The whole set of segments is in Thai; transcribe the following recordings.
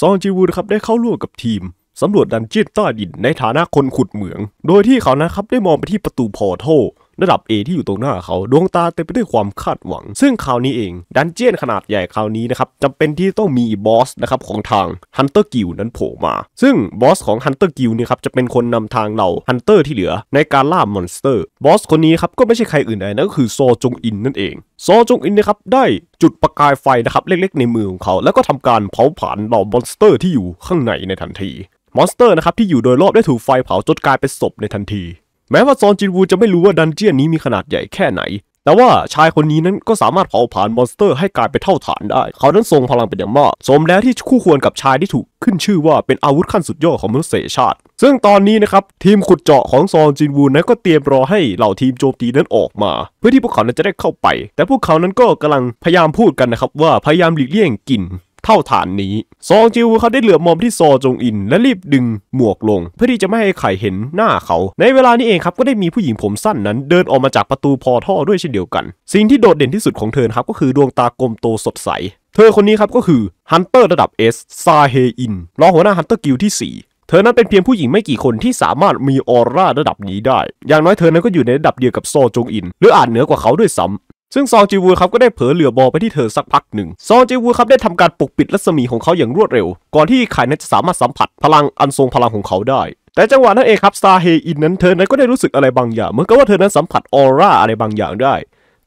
ซองจีวูนะครับได้เข้าร่วมกับทีมสำรวจดันเจียนใต้ดินในฐานะคนขุดเหมือง โดยที่เขานะครับได้มองไปที่ประตูพอร์ทัลระดับ A ที่อยู่ตรงหน้าเขา ดวงตาเต็มไปด้วยความคาดหวัง ซึ่งคราวนี้เอง ดันเจียนขนาดใหญ่คราวนี้นะครับจำเป็นที่ต้องมีบอสนะครับของทางฮันเตอร์กิลนั้นโผล่มา ซึ่งบอสของฮันเตอร์กิลนี่ครับจะเป็นคนนำทางเราฮันเตอร์ที่เหลือในการล่ามอนสเตอร์บอสคนนี้ครับก็ไม่ใช่ใครอื่นใดนั่นก็คือโซจงอินนั่นเองโซจงอินนะครับได้จุดประกายไฟนะครับเล็กๆ ในมือของเขา แล้วก็ทำการเผาผลาญเหล่ามอนสเตอร์ที่อยู่ข้างในในทันที มอนสเตอร์นะครับที่อยู่โดยรอบได้ถูกไฟเผาจนกลายเป็นศพในทันทีแม้ว่าซอนจินวูจะไม่รู้ว่าดันเจียนนี้มีขนาดใหญ่แค่ไหน แต่ว่าชายคนนี้นั้นก็สามารถเผาผลาญมอนสเตอร์ ให้กลายเป็นเท่าฐานได้ เขานั้นทรงพลังเป็นอย่างมาก สมแล้วที่คู่ควรกับชายที่ถูกขึ้นชื่อว่าเป็นอาวุธขั้นสุดยอดของมนุษยชาติ ซึ่งตอนนี้นะครับ ทีมขุดเจาะของซอนจินวูนั้นก็เตรียมรอให้เหล่าทีมโจมตีนั้นออกมาเพื่อที่พวกเขานั้นจะได้เข้าไป แต่พวกเขานั้นก็กำลังพยายามพูดกันนะครับว่าพยายามหลีกเลี่ยงกิ่นเท่าฐานนี้ซองจิวเขาได้เหลือบมองที่ ซอจงอิน และรีบดึงหมวกลง เพื่อที่จะไม่ให้ไข่เห็นหน้าเขา ในเวลานี้เองครับก็ได้มีผู้หญิงผมสั้นนั้น เดินออกมาจากประตูพอท่อด้วยเช่นเดียวกัน สิ่งที่โดดเด่นที่สุดของเธอครับก็คือดวงตากลมโตสดใส เธอคนนี้ครับก็คือฮันเตอร์ระดับ S ซาเฮอินรองหัวหน้าฮันเตอร์กิลที่ 4 เธอนั้นเป็นเพียงผู้หญิงไม่กี่คนที่สามารถมีออร่าระดับนี้ได้ อย่างน้อยเธอนั้นก็อยู่ในระดับเดียวกับโซจงอิน หรืออาจเหนือกว่าเขาด้วยซ้ำซึ่งซองจีวูครับก็ได้เผลอเหลือบอไปที่เธอสักพักหนึ่งซองจีวูครับได้ทำการปกปิดรัศมีของเขาอย่างรวดเร็ว ก่อนที่ไข่นั้นจะสามารถสัมผัสพลังอันทรงพลังของเขาได้ แต่จังหวะนั้นเองครับซาเฮอินนั้นเธอนั้นก็ได้รู้สึกอะไรบางอย่าง เหมือนกับว่าเธอนั้นสัมผัสออร่าอะไรบางอย่างได้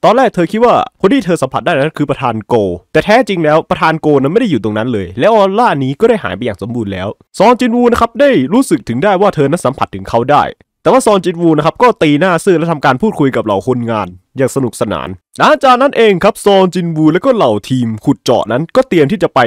ตอนแรกเธอคิดว่า คนที่เธอสัมผัสได้นั้นคือประธานโก แต่แท้จริงแล้วประธานโกนั้นไม่ได้อยู่ตรงนั้นเลย และออร่านี้ก็ได้หายไปอย่างสมบูรณ์แล้ว ซองจินวูนะครับได้รู้สึกถึงได้ว่าเธอนั้นสัมผัสถึงเขาได้แต่ว่าซอนจินวูนะครับ ก็ตีหน้าซื่อและทำการพูดคุยกับเหล่าคนงาน อย่างสนุกสนานหลังจากนั้นเองครับซอนจินวู และก็เหล่าทีมขุดเจาะนั้นก็เตรียมที่จะไป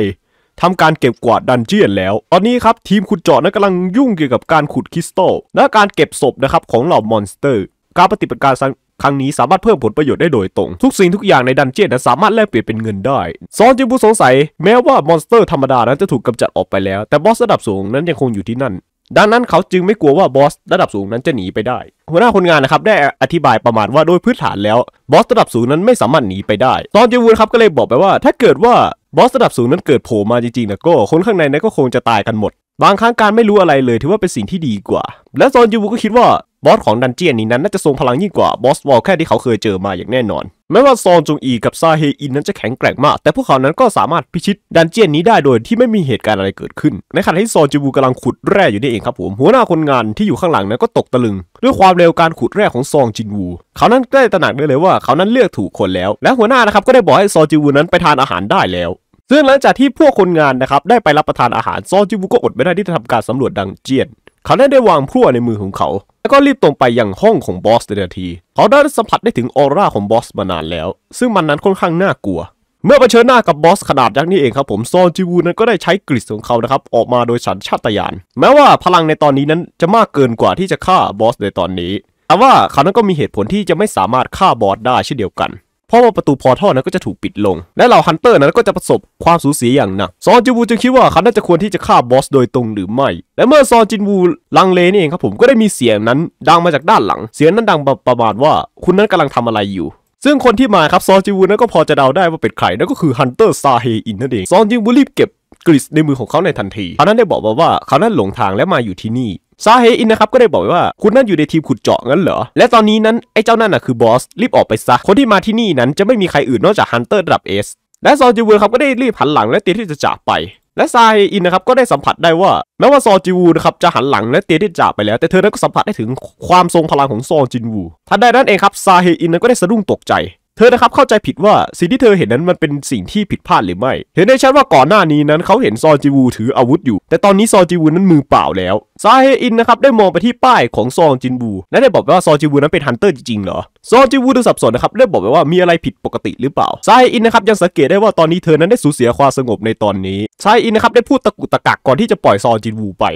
ทำการเก็บกวาดดันเจียนแล้ว ตอนนี้ครับ ทีมขุดเจาะนั้นกำลังยุ่งเกี่ยวกับการขุดคริสตัลและการเก็บศพนะครับของเหล่ามอนสเตอร์ การปฏิบัติการครั้งนี้สามารถเพิ่มผลประโยชน์ได้โดยตรง ทุกสิ่งทุกอย่างในดันเจียนสามารถแลกเปลี่ยนเป็นเงินได้ซอนจินบูสงสัย แม้ว่ามอนสเตอร์ ธรรมดานั้นจะถูกกำจัดออกไปแล้วแต่บอสระดับสูงนั้นยังคงอยู่ที่นั่นดังนั้นเขาจึงไม่กลัวว่าบอสระดับสูงนั้นจะหนีไปได้หัวหน้าคนงานนะครับได้อธิบายประมาณว่าโดยพื้นฐานแล้วบอสระดับสูงนั้นไม่สามารถหนีไปได้ตอนเจวูนครับก็เลยบอกไปว่า ถ้าเกิดว่าบอสระดับสูงนั้นเกิดโผล่มาจริงๆนะก็คนข้างในนั้นก็คงจะตายกันหมด บางครั้งการไม่รู้อะไรเลยถือว่าเป็นสิ่งที่ดีกว่า และซอนยูวูก็คิดว่าบอสของดันเจียนนี้นั้น น่าจะทรงพลังยิ่งกว่าบอสวอลแค่ที่เขาเคยเจอมาอย่างแน่นอนแม้ว่าซองจุงอีกับซาเฮอินนั้นจะแข็งแกร่งมาก แต่พวกเขานั้นก็สามารถพิชิตดันเจียนนี้ได้โดยที่ไม่มีเหตุการณ์อะไรเกิดขึ้น ในขณะที่ซองจูบูกำลังขุดแร่อยู่นี่เองครับผมหัวหน้าคนงานที่อยู่ข้างหลังนั้นก็ตกตะลึงด้วยความเร็วการขุดแร่ของซองจินวู เขานั้นได้ตระหนักได้เลยว่าเขานั้นเลือกถูกคนแล้ว และหัวหน้านะครับก็ได้บอกให้ซองจิบูนั้นไปทานอาหารได้แล้ว ซึ่งหลังจากที่พวกคนงานนะครับได้ไปรับประทานอาหารซองจูบูก็อดไม่ได้ที่จะทำการสำรวจดังเจียน เขาได้ได้วางพลั่วในมือของเขาแล้วก็รีบตรงไปยังห้องของบอสในทันที เขาได้สัมผัสได้ถึงออร่าของบอสมานานแล้ว ซึ่งมันนั้นค่อนข้างน่ากลัว เมื่อเผชิญหน้ากับบอสขนาดยักษ์นี่เองครับ ผม ซอนจิวูนั้นก็ได้ใช้กริชของเขา นะครับ ออกมาโดยสัญชาตญาณแม้ว่าพลังในตอนนี้นั้นจะมากเกินกว่าที่จะฆ่าบอสในตอนนี้ แต่ว่าเขานั้นก็มีเหตุผลที่จะไม่สามารถฆ่าบอสได้เช่นเดียวกันเพราะว่าประตูพอท่อนั้นก็จะถูกปิดลง และเหล่าฮันเตอร์นั้นก็จะประสบความสูญเสียอย่างหนัก ซอนจินวูจึงคิดว่าเขาน่าจะควรที่จะฆ่าบอสโดยตรงหรือไม่ และเมื่อซอนจินวู ลังเลนี่เองครับผมก็ได้มีเสียงนั้นดังมาจากด้านหลัง เสียงนั้นดังประมาณว่าคุณนั้นกำลังทำอะไรอยู่ ซึ่งคนที่มาครับซอนจิวูนั้นก็พอจะเดาได้ว่าเป็นใครนั่นก็คือฮันเตอร์ซาเฮอินนั่นเอง ซอนจิวูรีบเก็บกริสในมือของเขาในทันทีเขานั้นได้บอก่าว่าเขานั้นหลงทางและมาอยู่ที่นี่ซาเฮอินนะครับก็ได้บอกว่า คุณนั่นอยู่ในทีมขุดเจาะงั้นเหรอ และตอนนี้นั้นไอ้เจ้านั่นน่ะคือบอส รีบออกไปซะ คนที่มาที่นี่นั้นจะไม่มีใครอื่นนอกจากฮันเตอร์ระดับเอสและซอจิวูนครับก็ได้รีบหันหลังและเตรียมที่จะจากไป และซาเฮอินนะครับก็ได้สัมผัสได้ว่าแม้ว่าซอจิวูนะครับจะหันหลังและเตรียมที่จะจากไปแล้ว แต่เธอนั้นก็สัมผัสได้ถึงความทรงพลังของซอจินวูทันใดนั้นเองครับซาเฮอินนั้นก็ได้สะดุ้งตกใจเธอนะครับเข้าใจผิดว่าสิ่งที่เธอเห็นนั้นมันเป็นสิ่งที่ผิดพลาดหรือไม่ เห็นได้ชัดว่าก่อนหน้านี้นั้นเขาเห็นซอจิวูถืออาวุธอยู่ แต่ตอนนี้ซอจิวูนั้นมือเปล่าแล้วซาเฮอินนะครับได้มองไปที่ป้ายของซองจินบูและได้บอกว่าซอจิวูนั้นเป็นฮันเตอร์จริงๆเหรอซอจิวูดูสับสนนะครับได้บอกไปว่ามีอะไรผิดปกติหรือเปล่าซาเฮอินนะครับยังสังเกตได้ว่าตอนนี้เธอนั้นได้สูญเสียความสงบในตอนนี้ซาเฮอินนะครับได้พูดตะกุตะกักก่อนที่จะปล่อยซอจินวู ไป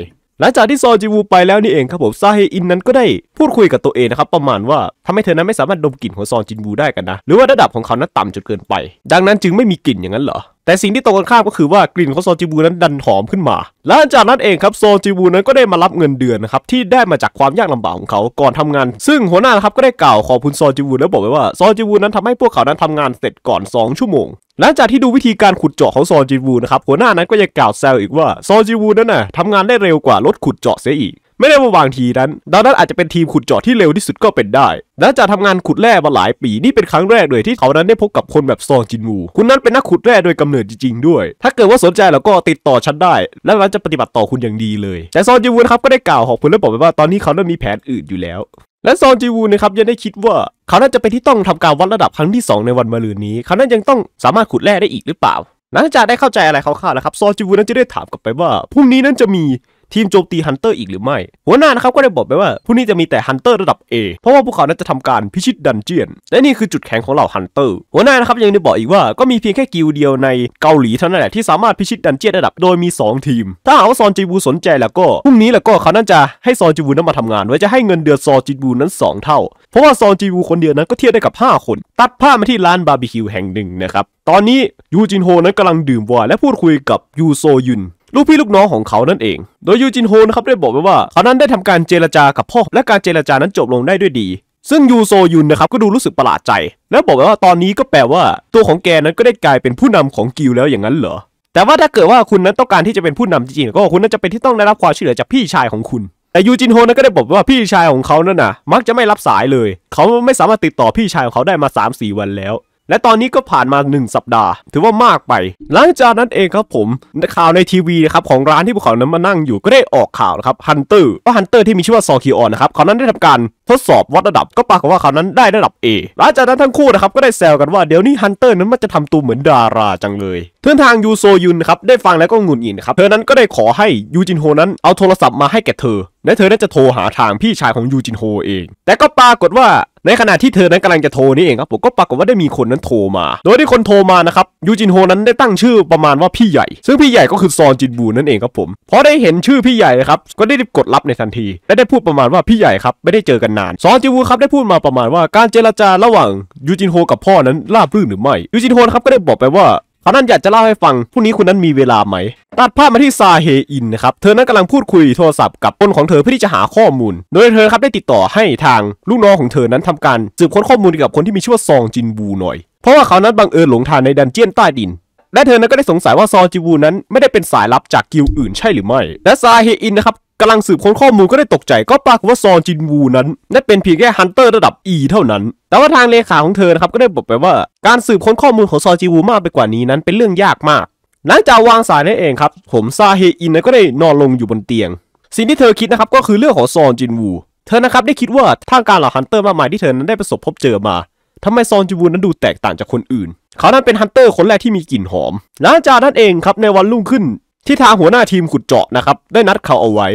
หลังจากที่ซอจิวู ไปแล้วนี่เองครับผมซาเฮอินนั้นก็ได้พูดคุยกับตัวเองนะครับประมาณว่าทำให้เธอนั้นไม่สามารถดมกลิ่นของซอนจินบูได้กันนะหรือว่าระดับของเขานั้นต่ำจนเกินไป ดังนั้นจึงไม่มีกลิ่นอย่างนั้นเหรอแต่สิ่งที่ตรงกันข้ามก็คือว่ากลิ่นของซอจิบูนั้นดันหอมขึ้นมาและหลังจากนั้นเองครับซอจิบูนั้นก็ได้มารับเงินเดือนนะครับที่ได้มาจากความยากลำบากของเขาก่อนทำงานซึ่งหัวหน้าครับก็ได้กล่าวขอบคุณซอจิบูแล้วบอกไว้ว่าซอจิบูนั้นทำให้พวกเขานั้นทำงานเสร็จก่อน 2 ชั่วโมงหลังจากที่ดูวิธีการขุดเจาะของซอจิบูนะครับหัวหน้านั้นก็ยังกล่าวแซวอีกว่าซอจิบูนั้นน่ะทำงานได้เร็วกว่ารถขุดเจาะเสียอีกไม่ได้ว่าบางทีนั้นดาวนั้นอาจจะเป็นทีมขุดเจาะที่เร็วที่สุดก็เป็นได้และจากทำงานขุดแร่มาหลายปี นี่เป็นครั้งแรกเลยที่เขานั้นได้พบกับคนแบบซองจินวู คุณนั้นเป็นนักขุดแร่โดยกำเนิดจริงๆด้วย ถ้าเกิดว่าสนใจ แล้วก็ติดต่อฉันได้ และฉันจะปฏิบัติต่อคุณอย่างดีเลย แต่ซองจินวูนะครับก็ได้กล่าวขอบคุณและบอกไปว่าตอนนี้เขาได้มีแผนอื่นอยู่แล้ว และซองจิวูนะครับยังได้คิดว่าเขาน่าจะเป็นที่ต้องทำการวัดระดับครั้งที่2 ในวันมะรืนนี้ เขานั้นยังต้องสามารถขุดแร่ได้อีกหรือเปล่าหลังจากได้เข้าใจอะไรคร่าวๆแล้วครับซอจีวูนั้นจะได้ถามกลับไปว่าพรุ่งนี้นั้นจะมีทีมโจมตีฮันเตอร์อีกหรือไม่ หัวหน้านะครับก็ได้บอกไปว่าผู้นี้จะมีแต่ฮันเตอร์ระดับ A เพราะว่าพวกเขานั้นจะทำการพิชิตดันเจียน และนี่คือจุดแข็งของเหล่าฮันเตอร์ หัวหน้านะครับยังได้บอกอีกว่า ก็มีเพียงแค่กิลเดียวในเกาหลีเท่านั้นแหละ ที่สามารถพิชิตดันเจียนระดับโดยมี 2 ทีม ถ้าหาว่าซอนจีบูสนใจแล้วก็พรุ่งนี้แล้วก็เขาน่าจะให้ซอนจีบูนั้นมาทำงานไว้จะให้เงินเดือนซอนจีบูนั้น 2 เท่า เพราะว่าซอนจีบูคนเดียวนั้นก็เทียบได้กับ5คน ตัดผ้ามาที่ร้านบาร์บีคิวแห่งหนึ่งนะครับตอนนี้ยูจินโฮนั้นกำลังดื่มวายและพูดคุยกับยูโซยุนลูกพี่ลูกน้องของเขานั่นเอง โดยยูจินโฮนะครับได้บอกไว้ว่าเขานั้นได้ทำการเจรจากับพ่อและการเจรจานั้นจบลงได้ด้วยดี ซึ่งยูโซยุนนะครับก็ดูรู้สึกประหลาดใจ และบอกไว้ว่าตอนนี้ก็แปลว่า ตัวของแกนั้นก็ได้กลายเป็นผู้นำของกิลแล้วอย่างนั้นเหรอ แต่ว่าถ้าเกิดว่าคุณนั้นต้องการที่จะเป็นผู้นำจริงๆก็คุณนั้นจะเป็นที่ต้องได้รับความช่วยเหลือจากพี่ชายของคุณ แต่ยูจินโฮนั้นก็ได้บอกว่าพี่ชายของเขานั่นน่ะ มักจะไม่รับสายเลย เขาไม่สามารถติดต่อพี่ชายของเขาได้มา3-4วันแล้วและตอนนี้ก็ผ่านมา 1 สัปดาห์ ถือว่ามากไป หลังจากนั้นเองครับผมข่าวในทีวีนะครับของร้านที่พวกเขานั้นมานั่งอยู่ ก็ได้ออกข่าวนะครับฮันเตอร์ว่าฮันเตอร์ที่มีชื่อว่าซอคิออนนะครับเขานั้นได้ทำการ ทดสอบวัดระดับ ก็ปรากฏว่าเขานั้นได้ระดับ A หลังจากนั้นทั้งคู่นะครับ ก็ได้แซวกันว่าเดี๋ยวนี้ฮันเตอร์นั้นมันจะทำตัวเหมือนดาราจังเลยเพื่อนทางยูโซยุนครับได้ฟังแล้วก็งุนงินครับเธอนั้นก็ได้ขอให้ยูจินโฮนั้นเอาโทรศัพท์มาให้แกเธอและเธอนั้นจะโทรหาทางพี่ชายของยูจินโฮเอง แต่ก็ปรากฏว่าในขณะที่เธอนั้นกำลังจะโทรนี่เองครับผมก็ปรากฏว่าได้มีคนนั้นโทรมา โดยที่คนโทรมานะครับยูจินโฮนั้นได้ตั้งชื่อประมาณว่าพี่ใหญ่ ซึ่งพี่ใหญ่ก็คือซอนจินบูนั่นเองครับผม พอได้เห็นชื่อพี่ใหญ่นะครับ ก็ได้รีบกดรับในทันที และได้พูดประมาณว่าพี่ใหญ่ครับไม่ได้เจอกันนาน ซอนจินบูครับได้พูดมาประมาณว่าการเจรจาระหว่างยูจินโฮกับพ่อนั้นราบรื่นหรือไม่ยูจินโฮครับก็ได้บอกไปว่าเขานั้นอยากจะเล่าให้ฟังพรุ่งนี้คุณนั้นมีเวลาไหม ตัดภาพมาที่ซาเฮอินนะครับ เธอนั้นกำลังพูดคุยโทรศัพท์กับคนของเธอเพื่อที่จะหาข้อมูล โดยเธอครับได้ติดต่อให้ทางลูกน้องของเธอนั้นทำการสืบค้นข้อมูลเกี่ยวกับคนที่มีชื่อว่าซองจินบูหน่อย เพราะว่าเขานั้นบังเอิญหลงทางในดันเจียนใต้ดิน และเธอนั้นก็ได้สงสัยว่าซองจินบูนั้นไม่ได้เป็นสายลับจากกิลอื่นใช่หรือไม่ และซาเฮอินนะครับกำลังสืบค้นข้อมูลก็ได้ตกใจก็ปรากฏว่าซอนจินวู นั้นนั่นเป็นเพียงแค่ฮันเตอร์ระดับ E เท่านั้น แต่ว่าทางเลขาของเธอนะครับ ก็ได้บอกไปว่า การสืบค้นข้อมูลของซอนจินวูมากไปกว่านี้นั้นเป็นเรื่องยากมาก หลังจากวางสายนั่นเองครับ ผมซาเฮอินก็ได้นอนลงอยู่บนเตียง สิ่งที่เธอคิดนะครับก็คือเรื่องของซอนจินวู เธอนะครับได้คิดว่าทางการเหล่าฮันเตอร์มากมายที่เธอนั้นได้ประสบพบเจอมาทำไมซอนจินวู นั้นดูแตกต่างจากคนอื่นเขานั้นเป็นฮันเตอร์คนแรกที่มีกลิ่นหอม หลังจากนั้นเองครับในวันรุ่งขึ้น ที่ทางหัวหน้าทีมขุดเจาะนะครับได้นัดเขาเอาไว้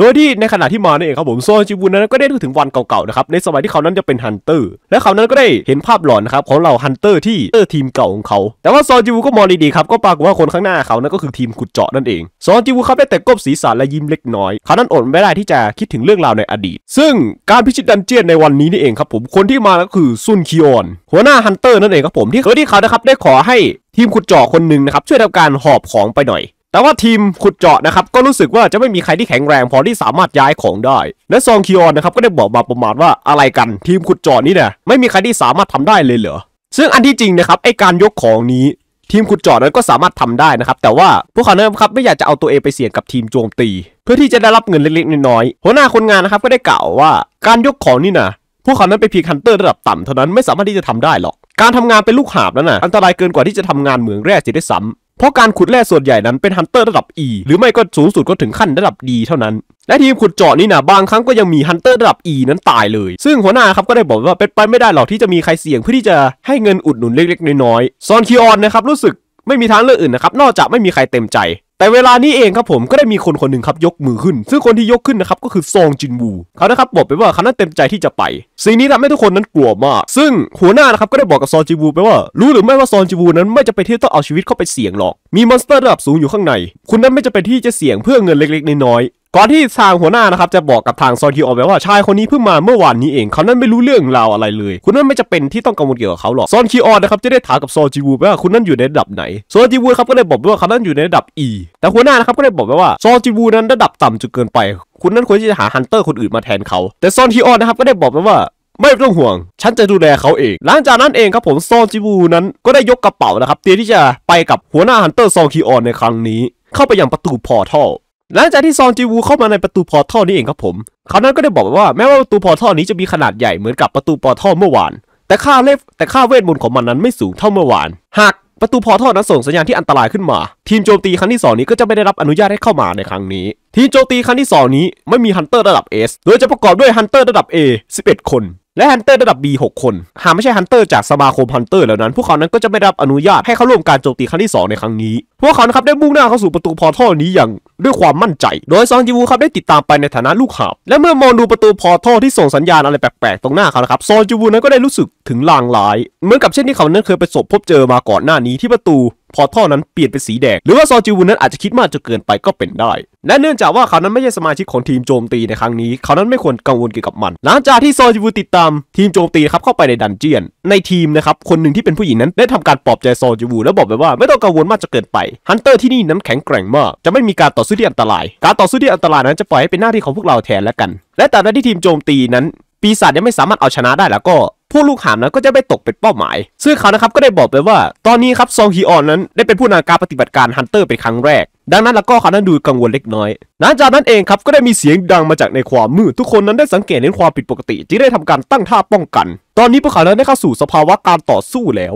โดยที่ในขณะที่มาเนี่ยครับผมโซจิบุนนั้นก็ได้ถึงวันเก่าๆนะครับในสมัยที่เขานั้นจะเป็นฮันเตอร์และเขานั้นก็ได้เห็นภาพหลอนนะครับ ของเหล่าฮันเตอร์ที่เออทีมเก่าของเขา แต่ว่าโซจิบุก็มองดีๆครับ ก็ปรากฏว่าคนข้างหน้าเขานั้นก็คือทีม ขุดเจาะนั่นเองโซจิบุครับได้แต่ก้มศีรษะและยิ้มเล็กน้อยเขานั้นอดไม่ได้ที่จะคิดถึงเรื่องราวในอดีตซึ่งการพิชิตดันเจียนในวันนี้นี่เองครับผมคนที่มาก็คือซุนคิออนหัวหน้าฮันเตอร์นั่นเองครับผมที่เขาที่เขาได้ขอให้ทีมขุดเจาะคนหนึ่งนะครับช่วยทำการหอบของไปหน่อยแต่ว่าทีมขุดเจาะนะครับก็รู้สึกว่าจะไม่มีใครที่แข็งแรงพอที่สามารถย้ายของได้ และซองคิออนนะครับก็ได้บอกมาประมาณว่าอะไรกัน ทีมขุดเจาะนี่เนี่ยไม่มีใครที่สามารถทำได้เลยเหรอซึ่งอันที่จริงนะครับไอการยกของนี้ทีมขุดเจาะนั้นก็สามารถทำได้นะครับแต่ว่าพวกเขาเนี่ยครับไม่อยากจะเอาตัวเองไปเสี่ยงกับทีมโจมตี เพื่อที่จะได้รับเงินเล็กๆน้อยๆหัวหน้าคนงานนะครับก็ได้กล่าวว่าการยกของนี่นะพวกเขานั้นไปเพียงันเตอร์ระดับต่ำเท่านั้นไม่สามารถที่จะทำได้หรอก การทำงานเป็นลูกหาบนั้นนะอันตรายเกินกว่าที่จะทำงานเหมืองแร่สีด้ซ้ำเพราะการขุดแร่ส่วนใหญ่นั้นเป็นฮันเตอร์ระดับ E หรือไม่ก็สูงสุดก็ถึงขั้นระดับ D เท่านั้น และทีมขุดเจาะนี่นะบางครั้งก็ยังมีฮันเตอร์ระดับ E นั้นตายเลย ซึ่งหัวหน้าครับก็ได้บอกว่าเป็นไปไม่ได้หรอกที่จะมีใครเสี่ยงเพื่อที่จะให้เงินอุดหนุนเล็กๆ น้อย ๆ ซอนคิออนนะครับ รู้สึกไม่มีทางเลือกอื่นนะครับนอกจากไม่มีใครเต็มใจแต่เวลานี้เองครับผมก็ได้มีคนคนหนึ่งครับ ยกมือขึ้น ซึ่งคนที่ยกขึ้นนะครับก็คือซองจินวูเขานะครับบอกไปว่าเขานั้นเต็มใจที่จะไป สิ่งนี้ทำให้ทุกคนนั้นกลัวมาก ซึ่งหัวหน้านะครับก็ได้บอกกับซองจินวูไปว่า รู้หรือไม่ว่าซองจินวูนั้นไม่จะไปที่ต้องเอาชีวิตเข้าไปเสี่ยงหรอกมีมอนสเตอร์ระดับสูงอยู่ข้างใน คุณนั้นไม่จะเป็นที่จะเสี่ยงเพื่อเงินเล็กๆน้อยก่อนที่ทางหัวหน้านะครับจะบอกกับทางซอนคีออไปว่าชายคนนี้เพิ่งมาเมื่อวานนี้เอง เขานั้นไม่รู้เรื่องราวอะไรเลยคุณนั้นไม่จะเป็นที่ต้องกังวลเกี่ยวกับเขาหรอกซอนคีออนะครับจะได้ถามกับซอจิวูว่าคุณนั้นอยู่ในระดับไหนซอจิวูครับก็ได้บอกว่าเขานั้นอยู่ในระดับ E แต่หัวหน้านะครับก็ได้บอกไปว่าซอจิวูนั้นระดับต่ำจนเกินไป คุณนั้นควรที่จะหาฮันเตอร์คนอื่นมาแทนเขา แต่ซอนคีออนนะครับก็ได้บอกไปว่าไม่ต้องห่วงฉันจะดูแลเขาเองหลังจากนั้นเองครับผมซอนจิวูนั้นก็ได้ยกกระเป๋านะครับเตรียมที่จะไปกับหัวหน้าฮันเตอร์ซอคีออนในครั้งนี้ เข้าไปยังประตูพอร์ทัลหลังจากที่ซองจีวูเข้ามาในประตูพอท่อนี้เองครับผม เขานั้นก็ได้บอกว่าแม้ว่าประตูพอท่อนี้จะมีขนาดใหญ่เหมือนกับประตูพอท่อเมื่อวาน แต่ค่าเลฟแต่ค่าเวทมนต์ของมันนั้นไม่สูงเท่าเมื่อวาน หากประตูพอท่อนั้นส่งสัญญาณที่อันตรายขึ้นมา ทีมโจมตีครั้งที่2นี้ก็จะไม่ได้รับอนุญาตให้เข้ามาในครั้งนี้ทีมโจตีครั้งที่ 2 นี้ไม่มีฮันเตอร์ระดับ S โดยจะประกอบด้วยฮันเตอร์ระดับ A 11 คน และฮันเตอร์ระดับ B 6 คน หากไม่ใช่ฮันเตอร์จากสมาคมฮันเตอร์แล้วนั้น พวกเขานั้นก็จะไม่รับอนุญาตให้เข้าร่วมการโจมตีครั้งที่ 2 ในครั้งนี้ พวกเขานะครับ ได้มุ่งหน้าเข้าสู่ประตูพอท่อนี้อย่างด้วยความมั่นใจ โดยซองจิวูครับได้ติดตามไปในฐานะลูกหาบและเมื่อมองดูประตูพอท่อที่ส่งสัญญาณอะไรแปลกๆ ตรงหน้าเขานะครับ ซองจิวูนั้นก็ได้รู้สึกถึงลางลาย เหมือนกับเช่นที่เขานั้นเคยไปสบพบเจอมาก่อนหน้านี้ที่ประตูพอท่อนั้นเปลี่ยนเป็นสีแดง หรือว่าซอจิวุนนั้นอาจจะคิดมากจนเกินไปก็เป็นได้ และเนื่องจากว่าเขานั้นไม่ใช่สมาชิกของทีมโจมตีในครั้งนี้เขานั้นไม่ควรกังวลเกี่ยวกับมัน หลังจากที่ซอจิวุนติดตาม ทีมโจมตีครับเข้าไปในดันเจียน ในทีมนะครับคนหนึ่งที่เป็นผู้หญิงนั้น ได้ทำการปลอบใจซอจิวุนแล้วบอกไปว่า ไม่ต้องกังวลมากจนเกินไปฮันเตอร์ที่นี่นั้นแข็งแกร่งมากจะไม่มีการต่อสู้ที่อันตรายการต่อสู้ที่อันตรายนั้นจะปล่อยให้เป็นหน้าที่ของพวกเราแทนแล้วกัน และแต่ในที่ทีมโจมตีนั้น ปีศาจยังไม่สามารถเอาชนะได้แล้วก็พวกลูกหามนั้นก็จะไม่ตกเป็นเป้าหมายซึ่งเขานะครับก็ได้บอกไปว่า ตอนนี้ครับซองฮีออนนั้นได้เป็นผู้นำการปฏิบัติการฮันเตอร์เป็นครั้งแรก ดังนั้นแล้วก็เขานั้นดูกังวลเล็กน้อย หลังจากนั้นเองครับก็ได้มีเสียงดังมาจากในความมืดทุกคนนั้นได้สังเกตเห็นความผิดปกติจึงได้ทำการตั้งท่าป้องกัน ตอนนี้พวกเขานั้นได้เข้าสู่สภาวะการต่อสู้แล้ว